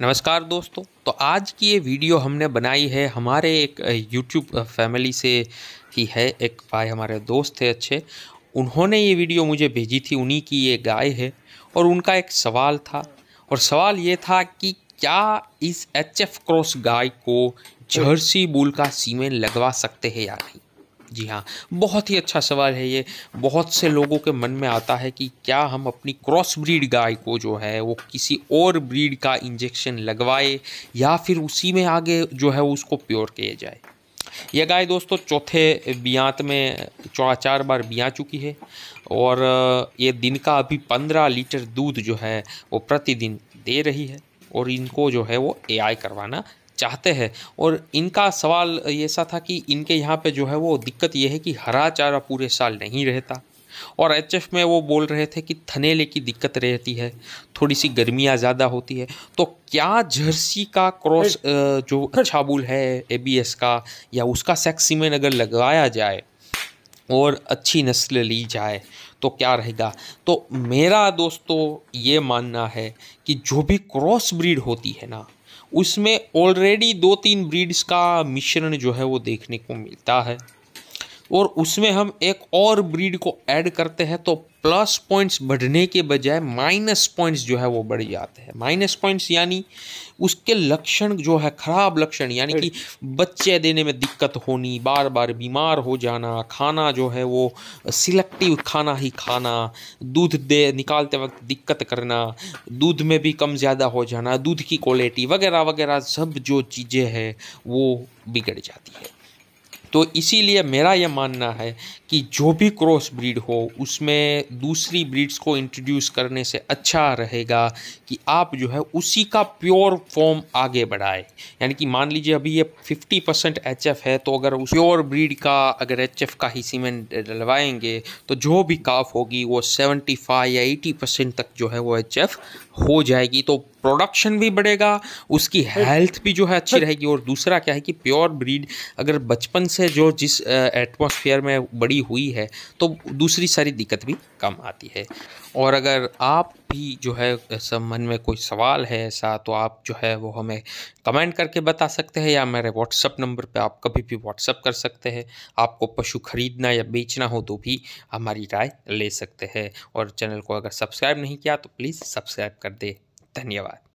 नमस्कार दोस्तों तो आज की ये वीडियो हमने बनाई है हमारे एक यूट्यूब फैमिली से ही है एक भाई हमारे दोस्त थे अच्छे उन्होंने ये वीडियो मुझे भेजी थी उन्हीं की ये गाय है और उनका एक सवाल था और सवाल ये था कि क्या इस एच एफ क्रॉस गाय को जर्सी हाँ। बुल का सीमेन लगवा सकते हैं या नहीं जी हाँ बहुत ही अच्छा सवाल है ये बहुत से लोगों के मन में आता है कि क्या हम अपनी क्रॉस ब्रीड गाय को जो है वो किसी और ब्रीड का इंजेक्शन लगवाए या फिर उसी में आगे जो है उसको प्योर किया जाए यह गाय दोस्तों चौथे बियांत में चौड़ा चार बार बिया चुकी है और ये दिन का अभी पंद्रह लीटर दूध जो है वो प्रतिदिन दे रही है और इनको जो है वो एआई करवाना चाहते हैं और इनका सवाल ऐसा था कि इनके यहाँ पे जो है वो दिक्कत ये है कि हरा चारा पूरे साल नहीं रहता और एच में वो बोल रहे थे कि थनेले की दिक्कत रहती है थोड़ी सी गर्मियाँ ज़्यादा होती है तो क्या जर्सी का क्रॉस जो अच्छा बुल है ए का या उसका सेक्स अगर लगाया जाए और अच्छी नस्ल ली जाए तो क्या रहेगा तो मेरा दोस्तों ये मानना है कि जो भी क्रॉस ब्रीड होती है ना उसमें ऑलरेडी दो तीन ब्रीड्स का मिश्रण जो है वो देखने को मिलता है और उसमें हम एक और ब्रीड को ऐड करते हैं तो प्लस पॉइंट्स बढ़ने के बजाय माइनस पॉइंट्स जो है वो बढ़ जाते हैं माइनस पॉइंट्स यानी उसके लक्षण जो है खराब लक्षण यानी कि बच्चे देने में दिक्कत होनी बार बार बीमार हो जाना खाना जो है वो सिलेक्टिव खाना ही खाना दूध दे निकालते वक्त दिक्कत करना दूध में भी कम ज़्यादा हो जाना दूध की क्वालिटी वगैरह वगैरह सब जो चीज़ें हैं वो बिगड़ जाती है तो इसीलिए मेरा यह मानना है कि जो भी क्रॉस ब्रीड हो उसमें दूसरी ब्रीड्स को इंट्रोड्यूस करने से अच्छा रहेगा कि आप जो है उसी का प्योर फॉर्म आगे बढ़ाए यानी कि मान लीजिए अभी ये 50 परसेंट एच है तो अगर उस प्योर ब्रीड का अगर एच का ही सीमेंट डलवाएंगे तो जो भी काफ होगी वो 75 या 80 परसेंट तक जो है वो एच हो जाएगी तो प्रोडक्शन भी बढ़ेगा उसकी हेल्थ भी जो है अच्छी रहेगी और दूसरा क्या है कि प्योर ब्रीड अगर बचपन से है जो जिस एटमॉस्फेयर में बड़ी हुई है तो दूसरी सारी दिक्कत भी कम आती है और अगर आप भी जो है संबंध में कोई सवाल है ऐसा तो आप जो है वो हमें कमेंट करके बता सकते हैं या मेरे व्हाट्सअप नंबर पे आप कभी भी व्हाट्सअप कर सकते हैं आपको पशु खरीदना या बेचना हो तो भी हमारी राय ले सकते हैं और चैनल को अगर सब्सक्राइब नहीं किया तो प्लीज़ सब्सक्राइब कर दे धन्यवाद